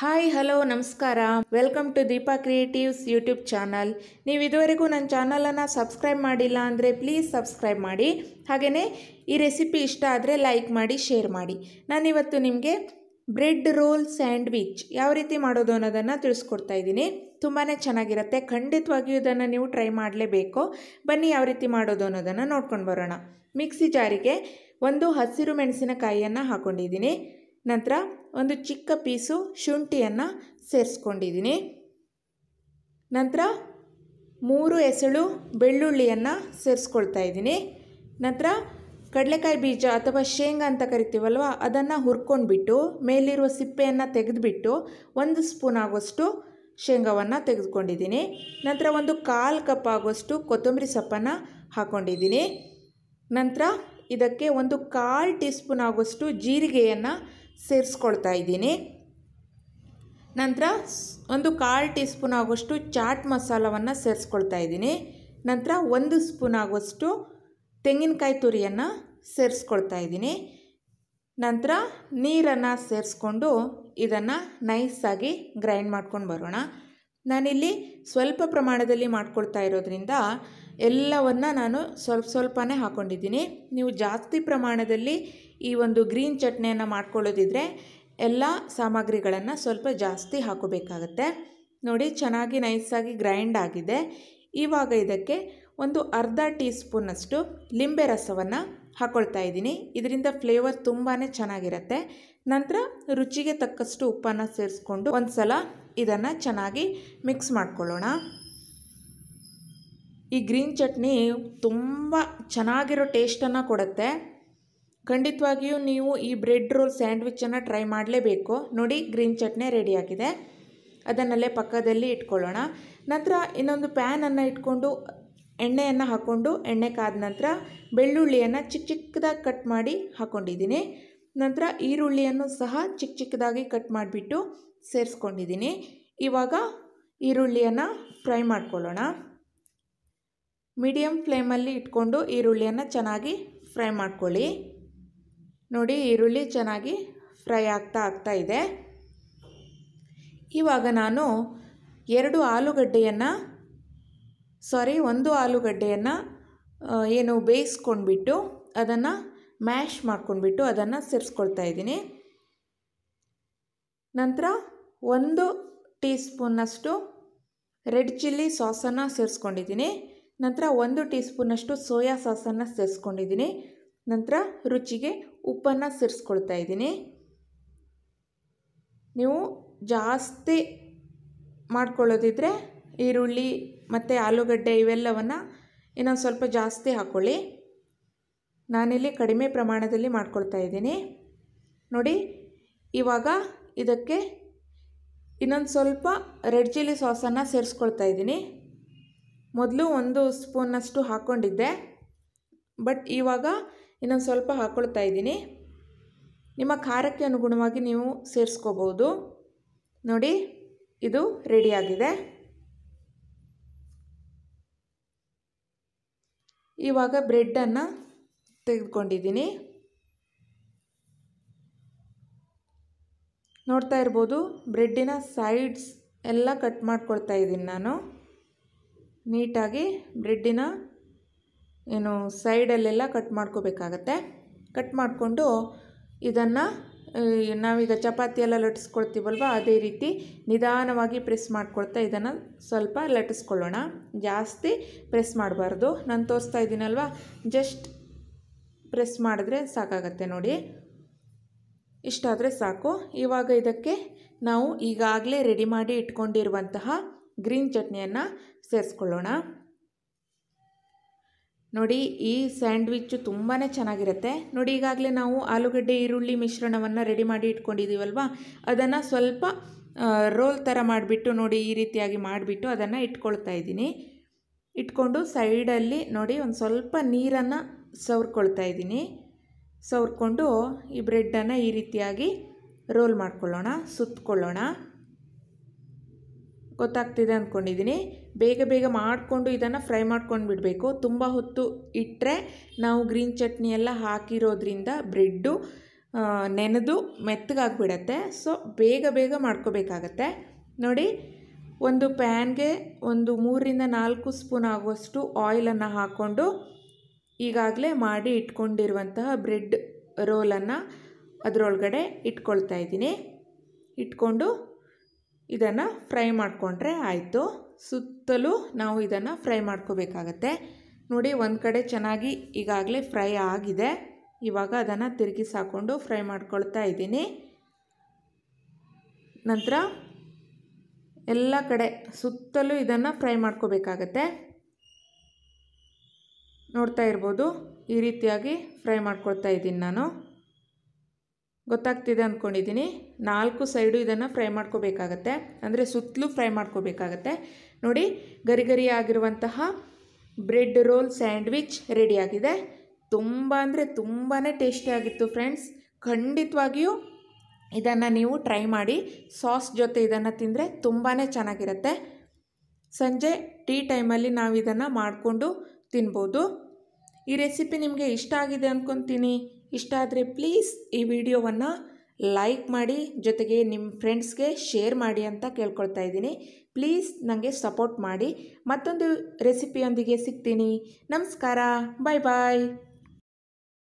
hi hello ನಮಸ್ಕಾರ welcome to Deepa Creatives YouTube channel ನೀವು ಇದುವರೆಗೂ ನನ್ನ ಚಾನಲನ್ನು ಸಬ್ಸ್ಕ್ರೈಬ್ ಮಾಡಿಲ್ಲ ಅಂದರೆ ಪ್ಲೀಸ್ ಸಬ್ಸ್ಕ್ರೈಬ್ ಮಾಡಿ ಹಾಗೆಯೇ ಈ ರೆಸಿಪಿ ಇಷ್ಟ ಆದರೆ ಲೈಕ್ ಮಾಡಿ ಶೇರ್ ಮಾಡಿ ನಾನಿವತ್ತು ನಿಮಗೆ ಬ್ರೆಡ್ ರೋಲ್ ಸ್ಯಾಂಡ್ವಿಚ್ ಯಾವ ರೀತಿ ಮಾಡೋದು ಅನ್ನೋದನ್ನು ತಿಳಿಸ್ಕೊಡ್ತಾ ಇದ್ದೀನಿ ತುಂಬಾ ಚೆನ್ನಾಗಿರುತ್ತೆ ಖಂಡಿತವಾಗಿಯೂ ಇದನ್ನು ನೀವು ಟ್ರೈ ಮಾಡಲೇಬೇಕು ಬನ್ನಿ ಯಾವ ರೀತಿ ಮಾಡೋದು ಅನ್ನೋದನ್ನು ನೋಡ್ಕೊಂಡು ಬರೋಣ ಮಿಕ್ಸಿ ಜಾರಿಗೆ ಒಂದು ಹಸಿರು ಮೆಣಸಿನಕಾಯಿಯನ್ನು ಹಾಕ್ಕೊಂಡಿದ್ದೀನಿ ನಂತರ ಒಂದು ಚಿಕ್ಕ ಪೀಸು ಶುಂಠಿಯನ್ನು ಸೇರಿಸ್ಕೊಂಡಿದ್ದೀನಿ ನಂತರ ಮೂರು ಎಸಳು ಬೆಳ್ಳುಳ್ಳಿಯನ್ನು ಸೇರಿಸ್ಕೊಳ್ತಾ ಇದ್ದೀನಿ ನಂತರ ಕಡಲೆಕಾಯಿ ಬೀಜ ಅಥವಾ ಶೇಂಗಾ ಅಂತ ಕರಿತೀವಲ್ವ ಅದನ್ನು ಹುರ್ಕೊಂಡ್ಬಿಟ್ಟು ಮೇಲಿರುವ ಸಿಪ್ಪೆಯನ್ನು ತೆಗೆದುಬಿಟ್ಟು ಒಂದು ಸ್ಪೂನ್ ಆಗೋಷ್ಟು ಶೇಂಗಾವನ್ನು ತೆಗೆದುಕೊಂಡಿದ್ದೀನಿ ನಂತರ ಒಂದು ಕಾಲು ಕಪ್ ಆಗೋಷ್ಟು ಕೊತ್ತಂಬರಿ ಸೊಪ್ಪನ್ನು ಹಾಕ್ಕೊಂಡಿದ್ದೀನಿ ನಂತರ ಇದಕ್ಕೆ ಒಂದು ಕಾಲು ಟೀ ಸ್ಪೂನ್ ಆಗೋಷ್ಟು ಜೀರಿಗೆಯನ್ನು ಸೇರಿಸ್ಕೊಳ್ತಾ ಇದ್ದೀನಿ ನಂತರ ಒಂದು ಕಾಲು ಟೀ ಸ್ಪೂನ್ ಆಗುವಷ್ಟು ಚಾಟ್ ಮಸಾಲವನ್ನು ಸೇರಿಸ್ಕೊಳ್ತಾ ಇದ್ದೀನಿ ನಂತರ ಒಂದು ಸ್ಪೂನ್ ಆಗುವಷ್ಟು ತೆಂಗಿನಕಾಯಿ ತುರಿಯನ್ನು ಸೇರಿಸ್ಕೊಳ್ತಾ ಇದ್ದೀನಿ ನಂತರ ನೀರನ್ನು ಸೇರಿಸ್ಕೊಂಡು ಇದನ್ನು ನೈಸಾಗಿ ಗ್ರೈಂಡ್ ಮಾಡ್ಕೊಂಡು ಬರೋಣ ನಾನಿಲ್ಲಿ ಸ್ವಲ್ಪ ಪ್ರಮಾಣದಲ್ಲಿ ಮಾಡ್ಕೊಳ್ತಾ ಇರೋದ್ರಿಂದ ಎಲ್ಲವನ್ನು ನಾನು ಸ್ವಲ್ಪ ಸ್ವಲ್ಪನೇ ಹಾಕ್ಕೊಂಡಿದ್ದೀನಿ ನೀವು ಜಾಸ್ತಿ ಪ್ರಮಾಣದಲ್ಲಿ ಈ ಒಂದು ಗ್ರೀನ್ ಚಟ್ನಿಯನ್ನು ಮಾಡ್ಕೊಳ್ಳೋದಿದ್ರೆ ಎಲ್ಲ ಸಾಮಗ್ರಿಗಳನ್ನು ಸ್ವಲ್ಪ ಜಾಸ್ತಿ ಹಾಕೋಬೇಕಾಗತ್ತೆ ನೋಡಿ ಚೆನ್ನಾಗಿ ನೈಸಾಗಿ ಗ್ರೈಂಡ್ ಆಗಿದೆ ಇವಾಗ ಇದಕ್ಕೆ ಒಂದು ಅರ್ಧ ಟೀ ಸ್ಪೂನಷ್ಟು ಲಿಂಬೆ ರಸವನ್ನು ಹಾಕ್ಕೊಳ್ತಾ ಇದ್ದೀನಿ ಇದರಿಂದ ಫ್ಲೇವರ್ ತುಂಬಾ ಚೆನ್ನಾಗಿರುತ್ತೆ ನಂತರ ರುಚಿಗೆ ತಕ್ಕಷ್ಟು ಉಪ್ಪನ್ನು ಸೇರಿಸ್ಕೊಂಡು ಒಂದು ಸಲ ಇದನ್ನು ಚೆನ್ನಾಗಿ ಮಿಕ್ಸ್ ಮಾಡ್ಕೊಳ್ಳೋಣ ಈ ಗ್ರೀನ್ ಚಟ್ನಿ ತುಂಬ ಚೆನ್ನಾಗಿರೋ ಟೇಸ್ಟನ್ನು ಕೊಡುತ್ತೆ ಖಂಡಿತವಾಗಿಯೂ ನೀವು ಈ ಬ್ರೆಡ್ ರೋಲ್ ಸ್ಯಾಂಡ್ವಿಚನ್ನು ಟ್ರೈ ಮಾಡಲೇಬೇಕು ನೋಡಿ ಗ್ರೀನ್ ಚಟ್ನಿ ರೆಡಿಯಾಗಿದೆ ಅದನ್ನಲ್ಲೇ ಪಕ್ಕದಲ್ಲಿ ಇಟ್ಕೊಳ್ಳೋಣ ನಂತರ ಇನ್ನೊಂದು ಪ್ಯಾನನ್ನು ಇಟ್ಕೊಂಡು ಎಣ್ಣೆಯನ್ನು ಹಾಕ್ಕೊಂಡು ಎಣ್ಣೆ ಕಾದ ನಂತರ ಬೆಳ್ಳುಳ್ಳಿಯನ್ನು ಚಿಕ್ಕ ಚಿಕ್ಕದಾಗಿ ಕಟ್ ಮಾಡಿ ಹಾಕ್ಕೊಂಡಿದ್ದೀನಿ ನಂತರ ಈರುಳ್ಳಿಯನ್ನು ಸಹ ಚಿಕ್ಕ ಚಿಕ್ಕದಾಗಿ ಕಟ್ ಮಾಡಿಬಿಟ್ಟು ಸೇರಿಸ್ಕೊಂಡಿದ್ದೀನಿ ಇವಾಗ ಈರುಳ್ಳಿಯನ್ನು ಫ್ರೈ ಮಾಡ್ಕೊಳ್ಳೋಣ ಮೀಡಿಯಂ ಫ್ಲೇಮಲ್ಲಿ ಇಟ್ಕೊಂಡು ಈರುಳ್ಳಿಯನ್ನು ಚೆನ್ನಾಗಿ ಫ್ರೈ ಮಾಡ್ಕೊಳ್ಳಿ ನೋಡಿ ಈರುಳ್ಳಿ ಚೆನ್ನಾಗಿ ಫ್ರೈ ಆಗ್ತಾ ಆಗ್ತಾ ಇದೆ ಇವಾಗ ನಾನು ಎರಡು ಆಲೂಗಡ್ಡೆಯನ್ನು ಸಾರಿ ಒಂದು ಆಲೂಗಡ್ಡೆಯನ್ನು ಏನು ಬೇಯಿಸ್ಕೊಂಡ್ಬಿಟ್ಟು ಅದನ್ನು ಮ್ಯಾಶ್ ಮಾಡ್ಕೊಂಡ್ಬಿಟ್ಟು ಅದನ್ನು ಸೇರಿಸ್ಕೊಳ್ತಾ ಇದ್ದೀನಿ ನಂತರ ಒಂದು ಟೀ ಸ್ಪೂನಷ್ಟು ರೆಡ್ ಚಿಲ್ಲಿ ಸಾಸನ್ನು ಸೇರಿಸ್ಕೊಂಡಿದ್ದೀನಿ ನಂತರ ಒಂದು ಟೀ ಸ್ಪೂನಷ್ಟು ಸೋಯಾ ಸಾಸನ್ನು ಸೇರಿಸ್ಕೊಂಡಿದ್ದೀನಿ ನಂತರ ರುಚಿಗೆ ಉಪ್ಪನ್ನು ಸೇರಿಸ್ಕೊಳ್ತಾ ಇದ್ದೀನಿ ನೀವು ಜಾಸ್ತಿ ಮಾಡ್ಕೊಳ್ಳೋದಿದ್ದರೆ ಈರುಳ್ಳಿ ಮತ್ತು ಆಲೂಗಡ್ಡೆ ಇವೆಲ್ಲವನ್ನು ಇನ್ನೊಂದು ಸ್ವಲ್ಪ ಜಾಸ್ತಿ ಹಾಕ್ಕೊಳ್ಳಿ ನಾನಿಲ್ಲಿ ಕಡಿಮೆ ಪ್ರಮಾಣದಲ್ಲಿ ಮಾಡ್ಕೊಳ್ತಾ ಇದ್ದೀನಿ ನೋಡಿ ಇವಾಗ ಇದಕ್ಕೆ ಇನ್ನೊಂದು ಸ್ವಲ್ಪ ರೆಡ್ ಚಿಲ್ಲಿ ಸಾಸನ್ನು ಸೇರಿಸ್ಕೊಳ್ತಾ ಇದ್ದೀನಿ ಮೊದಲು ಒಂದು ಸ್ಪೂನಷ್ಟು ಹಾಕ್ಕೊಂಡಿದ್ದೆ ಬಟ್ ಇವಾಗ ಇನ್ನೊಂದು ಸ್ವಲ್ಪ ಹಾಕ್ಕೊಳ್ತಾ ಇದ್ದೀನಿ ನಿಮ್ಮ ಖಾರಕ್ಕೆ ಅನುಗುಣವಾಗಿ ನೀವು ಸೇರಿಸ್ಕೋಬೋದು ನೋಡಿ ಇದು ರೆಡಿಯಾಗಿದೆ ಇವಾಗ ಬ್ರೆಡ್ಡನ್ನು ತೆಗೆದುಕೊಂಡಿದ್ದೀನಿ ನೋಡ್ತಾ ಇರ್ಬೋದು ಬ್ರೆಡ್ಡಿನ ಸೈಡ್ಸ್ ಎಲ್ಲ ಕಟ್ ಮಾಡ್ಕೊಳ್ತಾ ಇದ್ದೀನಿ ನಾನು ನೀಟಾಗಿ ಬ್ರೆಡ್ಡಿನ ಏನು ಸೈಡಲ್ಲೆಲ್ಲ ಕಟ್ ಮಾಡ್ಕೋಬೇಕಾಗತ್ತೆ ಕಟ್ ಮಾಡಿಕೊಂಡು ಇದನ್ನು ನಾವೀಗ ಚಪಾತಿ ಎಲ್ಲ ಲಟ್ಟಿಸ್ಕೊಳ್ತೀವಲ್ವ ಅದೇ ರೀತಿ ನಿಧಾನವಾಗಿ ಪ್ರೆಸ್ ಮಾಡ್ಕೊಳ್ತಾ ಇದನ್ನು ಸ್ವಲ್ಪ ಲಟ್ಟಿಸ್ಕೊಳ್ಳೋಣ ಜಾಸ್ತಿ ಪ್ರೆಸ್ ಮಾಡಬಾರ್ದು ನಾನು ತೋರಿಸ್ತಾ ಇದ್ದೀನಲ್ವ ಜಸ್ಟ್ ಪ್ರೆಸ್ ಮಾಡಿದ್ರೆ ಸಾಕಾಗತ್ತೆ ನೋಡಿ ಇಷ್ಟಾದರೆ ಸಾಕು ಇವಾಗ ಇದಕ್ಕೆ ನಾವು ಈಗಾಗಲೇ ರೆಡಿ ಮಾಡಿ ಇಟ್ಕೊಂಡಿರುವಂತಹ ಗ್ರೀನ್ ಚಟ್ನಿಯನ್ನು ಸೇರಿಸ್ಕೊಳ್ಳೋಣ ನೋಡಿ ಈ ಸ್ಯಾಂಡ್ವಿಚ್ಚು ತುಂಬಾ ಚೆನ್ನಾಗಿರುತ್ತೆ ನೋಡಿ ಈಗಾಗಲೇ ನಾವು ಆಲೂಗಡ್ಡೆ ಈರುಳ್ಳಿ ಮಿಶ್ರಣವನ್ನು ರೆಡಿ ಮಾಡಿ ಇಟ್ಕೊಂಡಿದ್ದೀವಲ್ವ ಅದನ್ನು ಸ್ವಲ್ಪ ರೋಲ್ ಥರ ಮಾಡಿಬಿಟ್ಟು ನೋಡಿ ಈ ರೀತಿಯಾಗಿ ಮಾಡಿಬಿಟ್ಟು ಅದನ್ನು ಇಟ್ಕೊಳ್ತಾ ಇದ್ದೀನಿ ಇಟ್ಕೊಂಡು ಸೈಡಲ್ಲಿ ನೋಡಿ ಒಂದು ಸ್ವಲ್ಪ ನೀರನ್ನು ಸವರ್ಕೊಳ್ತಾ ಇದ್ದೀನಿ ಸವರ್ಕೊಂಡು ಈ ಬ್ರೆಡ್ಡನ್ನು ಈ ರೀತಿಯಾಗಿ ರೋಲ್ ಮಾಡ್ಕೊಳ್ಳೋಣ ಸುತ್ತಕೊಳ್ಳೋಣ ಗೊತ್ತಾಗ್ತಿದೆ ಅಂದ್ಕೊಂಡಿದ್ದೀನಿ ಬೇಗ ಬೇಗ ಮಾಡಿಕೊಂಡು ಇದನ್ನು ಫ್ರೈ ಮಾಡ್ಕೊಂಡು ಬಿಡಬೇಕು ತುಂಬ ಹೊತ್ತು ಇಟ್ಟರೆ ನಾವು ಗ್ರೀನ್ ಚಟ್ನಿ ಎಲ್ಲ ಹಾಕಿರೋದ್ರಿಂದ ಬ್ರೆಡ್ಡು ನೆನೆದು ಮೆತ್ತಗಾಗ್ಬಿಡತ್ತೆ ಸೊ ಬೇಗ ಬೇಗ ಮಾಡ್ಕೋಬೇಕಾಗತ್ತೆ ನೋಡಿ ಒಂದು ಪ್ಯಾನ್ಗೆ ಒಂದು ಮೂರರಿಂದ ನಾಲ್ಕು ಸ್ಪೂನ್ ಆಗುವಷ್ಟು ಆಯಿಲನ್ನು ಹಾಕ್ಕೊಂಡು ಈಗಾಗಲೇ ಮಾಡಿ ಇಟ್ಕೊಂಡಿರುವಂತಹ ಬ್ರೆಡ್ ರೋಲನ್ನು ಅದರೊಳಗಡೆ ಇಟ್ಕೊಳ್ತಾ ಇದ್ದೀನಿ ಇಟ್ಕೊಂಡು ಇದನ್ನು ಫ್ರೈ ಮಾಡಿಕೊಂಡ್ರೆ ಆಯಿತು ಸುತ್ತಲೂ ನಾವು ಇದನ್ನು ಫ್ರೈ ಮಾಡ್ಕೋಬೇಕಾಗತ್ತೆ ನೋಡಿ ಒಂದು ಕಡೆ ಚೆನ್ನಾಗಿ ಈಗಾಗಲೇ ಫ್ರೈ ಆಗಿದೆ ಇವಾಗ ಅದನ್ನು ತಿರುಗಿಸಾಕೊಂಡು ಫ್ರೈ ಮಾಡ್ಕೊಳ್ತಾ ಇದ್ದೀನಿ ನಂತರ ಎಲ್ಲ ಕಡೆ ಸುತ್ತಲೂ ಇದನ್ನು ಫ್ರೈ ಮಾಡ್ಕೋಬೇಕಾಗತ್ತೆ ನೋಡ್ತಾ ಇರ್ಬೋದು ಈ ರೀತಿಯಾಗಿ ಫ್ರೈ ಮಾಡ್ಕೊಳ್ತಾ ಇದ್ದೀನಿ ನಾನು ಗೊತ್ತಾಗ್ತಿದೆ ಅಂದ್ಕೊಂಡಿದ್ದೀನಿ ನಾಲ್ಕು ಸೈಡು ಇದನ್ನು ಫ್ರೈ ಮಾಡ್ಕೋಬೇಕಾಗತ್ತೆ ಅಂದರೆ ಸುತ್ತಲೂ ಫ್ರೈ ಮಾಡ್ಕೋಬೇಕಾಗತ್ತೆ ನೋಡಿ ಗರಿ ಗರಿ ಆಗಿರುವಂತಹ ಬ್ರೆಡ್ ರೋಲ್ ಸ್ಯಾಂಡ್ವಿಚ್ ರೆಡಿಯಾಗಿದೆ ತುಂಬ ಅಂದರೆ ತುಂಬಾ ಟೇಸ್ಟಿಯಾಗಿತ್ತು ಫ್ರೆಂಡ್ಸ್ ಖಂಡಿತವಾಗಿಯೂ ಇದನ್ನು ನೀವು ಟ್ರೈ ಮಾಡಿ ಸಾಸ್ ಜೊತೆ ಇದನ್ನು ತಿಂದರೆ ತುಂಬಾ ಚೆನ್ನಾಗಿರುತ್ತೆ ಸಂಜೆ ಟೀ ಟೈಮಲ್ಲಿ ನಾವು ಇದನ್ನು ಮಾಡಿಕೊಂಡು ತಿನ್ಬೋದು ಈ ರೆಸಿಪಿ ನಿಮಗೆ ಇಷ್ಟ ಆಗಿದೆ ಅಂದ್ಕೊತೀನಿ ಇಷ್ಟ ಆದರೆ ಪ್ಲೀಸ್ ಈ ವಿಡಿಯೋವನ್ನು ಲೈಕ್ ಮಾಡಿ ಜೊತೆಗೆ ನಿಮ್ಮ ಫ್ರೆಂಡ್ಸ್ಗೆ ಶೇರ್ ಮಾಡಿ ಅಂತ ಕೇಳ್ಕೊಳ್ತಾ ಇದ್ದೀನಿ ಪ್ಲೀಸ್ ನನಗೆ ಸಪೋರ್ಟ್ ಮಾಡಿ ಮತ್ತೊಂದು ರೆಸಿಪಿಯೊಂದಿಗೆ ಸಿಗ್ತೀನಿ ನಮಸ್ಕಾರ ಬಾಯ್ ಬಾಯ್